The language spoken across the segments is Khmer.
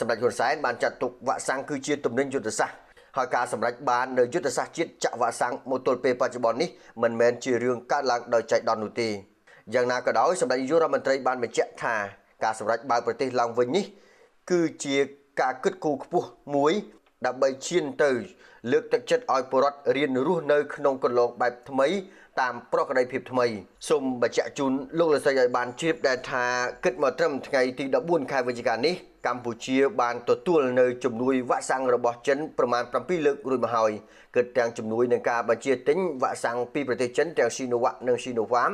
សម្ដេចហ៊ុនសែនបានចាត់ទុកវាក់សាំងគឺជាទំនិញយុទ្ធសាស្ត្រហើយការសម្រេចបាននៅយុទ្ធសាស្ត្រជាតិចាក់វាក់សាំងមកទល់ពេលបច្ចុប្បន្ននេះមិនមែនជារឿងកើតឡើងដោយចៃដន្យនោះទេយ៉ាងណាក៏ដោយសម្ដេចនាយករដ្ឋមន្ត្រីបានបញ្ជាក់ថា ការសម្រេចបើកប្រទេសឡើងវិញនេះគឺជាការគិតគូរខ្ពស់មួយដើម្បីឈានទៅលើកទឹកចិត្តឲ្យពលរដ្ឋរៀនរស់នៅក្នុងកន្លងបែបថ្មី តាមប្រក្រតីភាពថ្មីសូមបញ្ជាក់ជូនលោកលស្រីឲ្យបានជ្រាបដែរថាគិតមកត្រឹមថ្ងៃទី14ខែវិច្ឆិកានេះកម្ពុជាបានទទួលនៅជំនួយវ៉ាក់សាំងរបស់ចិនប្រមាណ7លើករួចមកហើយគិតទាំងជំនួយនឹងការបញ្ជាទិញវ៉ាក់សាំងពីប្រទេសចិនទាំង Sinovac និង Sinovac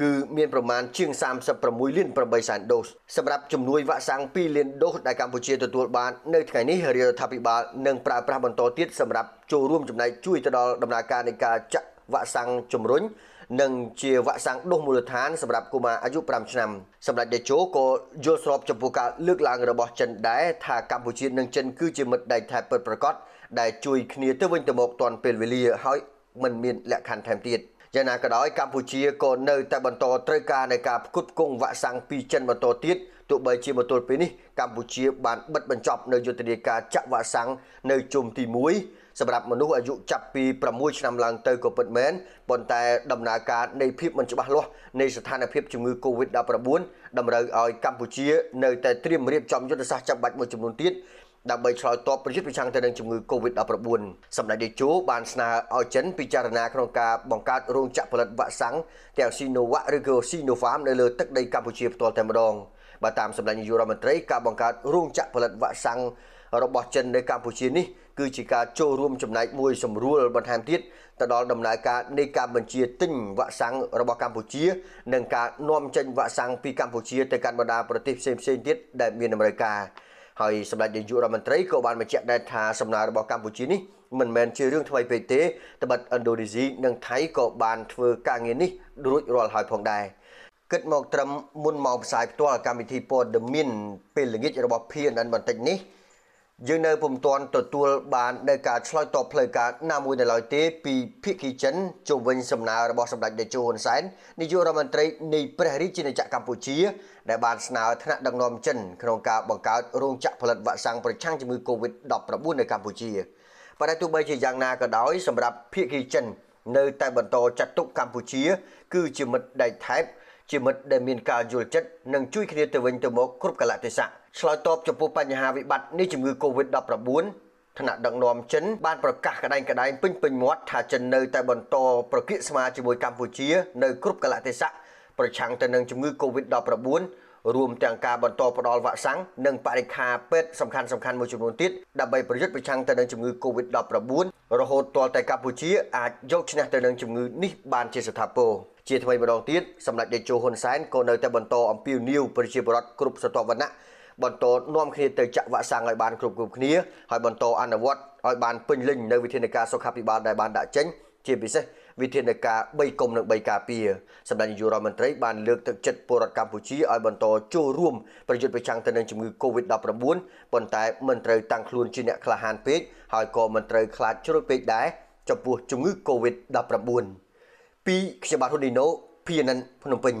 គឺមានប្រមាណជាង36លាន8សែនដូសសម្រាប់ជំនួយវ៉ាក់សាំង2លានដូសដែលកម្ពុជាទទួលបាននៅថ្ងៃនេះរដ្ឋាភិបាលនឹងប្រើប្រាស់បន្តទៀតសម្រាប់ចូលរួមចំណែកជួយទៅដល់ដំណើរការនៃការចាក់វ៉ាក់សាំងជំរុញនិងជាវ៉ាក់សាំងដូសមូលដ្ឋានសម្រាប់កុមារអាយុ5ឆ្នាំសម្ដេចតេជោក៏យល់ស្របចំពោះការលើកឡើងរបស់ចិនដែរថាកម្ពុជានិងចិនគឺជាមិត្តដៃថែពិតប្រាកដដែលជួយគ្នាទៅវិញទៅមកទាន់ពេលវេលាហើយមិនមានលក្ខខណ្ឌថែមទៀត។យ៉ាងណាក៏ដោយកម្ពុជាក៏នៅតែបន្តត្រូវការនៃការផ្គត់ផ្គង់វ៉ាក់សាំងពីចិនបន្តទៀតទោះបីជាមកទល់ពេលនេះកម្ពុជា បាន បិទបញ្ចប់នៅយុទ្ធនាការចាក់វ៉ាក់សាំងនៅជុំទី1សម្រាប់មនុស្សអាយុចាប់ពី6ឆ្នាំឡើងទៅក៏ពិតមែនប៉ុន្តែដំណើរការនៃភាពមិនច្បាស់លាស់នៃស្ថានភាពជំងឺ Covid-19 តម្រូវឲ្យកម្ពុជានៅតែត្រៀមរៀបចំយុទ្ធសាស្ត្រចាំបាច់មួយចំនួនទៀតដើម្បីឆ្លើយតបប្រយុទ្ធប្រឆាំងទៅនឹងជំងឺ Covid-19 សម្ដេចតេជោបានស្នើឲ្យចិនពិចារណាក្នុងការបង្កើតរោងចក្រផលិតវ៉ាក់សាំងទាំង Sinovac ឬក៏ Sinopharm នៅលើទឹកដីកម្ពុជាផ្ទាល់តែម្ដងបើតាមសម្ដេចនាយករដ្ឋមន្ត្រីការបង្កើតរោងចក្រផលិតវ៉ាក់សាំងរបស់ចិននៅកម្ពុជានេះគឺជាការចូលរួមចំណែកមួយសម្រួលបន្ថែមទៀតទៅដល់ដំណើរការនៃការបញ្ជាទិញវ៉ាក់សាំងរបស់កម្ពុជា និងការនាំចេញវ៉ាក់សាំងពីកម្ពុជាទៅកាន់បណ្ដាប្រទេសផ្សេងៗទៀតដែលមានតម្រូវការ។ហើយសម្ដេចនាយករដ្ឋមន្ត្រីក៏បានបញ្ជាក់ដែរថាសំណើរបស់កម្ពុជានេះមិនមែនជារឿងថ្មីពេកទេត្បិតឥណ្ឌូនេស៊ីនិងថៃក៏បានធ្វើការងារនេះរួចរាល់ហើយផងដែរគិតមកត្រឹមមុនម៉ោងផ្សាយផ្ទាល់កម្មវិធីព័ត៌មានពេលល្ងាច របស់ PNN បន្តិចនេះយើងនៅពុំទាន់ទទួលបាននៅការឆ្លើយតបផ្លូវការណាមួយនៅឡើយទេពីភាគីចិនជុំវិញសំណើរបស់សម្ដេចតេជោហ៊ុនសែននាយករដ្ឋមន្ត្រីនៃព្រះរាជាណាចក្រកម្ពុជាដែលបានស្នើថ្នាក់ដឹកនាំចិនក្នុងការបង្កើតរោងចក្រផលិតវ៉ាក់សាំងប្រឆាំងជំងឺ Covid-19 នៅកម្ពុជាប៉ុន្តែទោះបីជាយ៉ាងណាក៏ដោយ សម្រាប់ភាគីចិននៅតែបន្តចាត់ទុកកម្ពុជា គឺជាមិត្តដៃថែបជាមិត្តដែលមានការយល់ចិត្តនិងជួយគ្នាទៅវិញទៅមកគ្រប់កលៈទេសៈឆ្លើយតបចំពោះបញ្ហាវិបត្តិនៃជំងឺ Covid-19 ថ្នាក់ដឹកនាំចិនបានប្រកាសក្តែងក្តែងពេញពេញមាត់ថាចិននៅតែបន្តប្រកៀកស្មារជាមួយកម្ពុជានៅគ្រប់កលៈទេសៈប្រឆាំងទៅនឹងជំងឺ Covid-19 រួមទាំងការបន្តផ្តល់វ៉ាក់សាំងនិងបរិការពេទ្យសំខាន់សំខាន់មួយចំនួនទៀតដើម្បីប្រយុទ្ធប្រឆាំងទៅនឹងជំងឺ Covid-19 រហូតទាល់តែកម្ពុជាអាចយកឈ្នះទៅនឹងជំងឺនេះបានជាស្ថាពរជាថ្មីម្ដងទៀតសម្ដេចតេជោហ៊ុនសែនក៏នៅតែបន្តអំពាវនាវប្រជាពលរដ្ឋគ្រប់ស្រទាប់វណ្ណៈបន្តនាំគ្នាទៅចាក់វ៉ាក់សាំងឲ្យបានគ្រប់គ្រប់គ្នាហើយបន្តអនុវត្តឲ្យបានពេញលេញនៅវិធានការសុខាភិបាលដែលបានដាក់ចេញជាពិសេសវិធានការ3គុំនិង3ការពារសម្ដេចនាយករដ្ឋមន្ត្រីបានលើកទឹកចិត្តពលរដ្ឋកម្ពុជាឲ្យបន្តចូលរួមប្រយុទ្ធប្រឆាំងទៅនឹងជំងឺ Covid-19 ប៉ុន្តែមិនត្រូវតាំងខ្លួនជាអ្នកក្លាហានពេកហើយក៏មិនត្រូវខ្លាចជ្រុលពេកដែរចំពោះជំងឺ Covid-19 ពីខ្ញុំបាទហ៊ុនឌីណូ PNN ភ្នំពេញ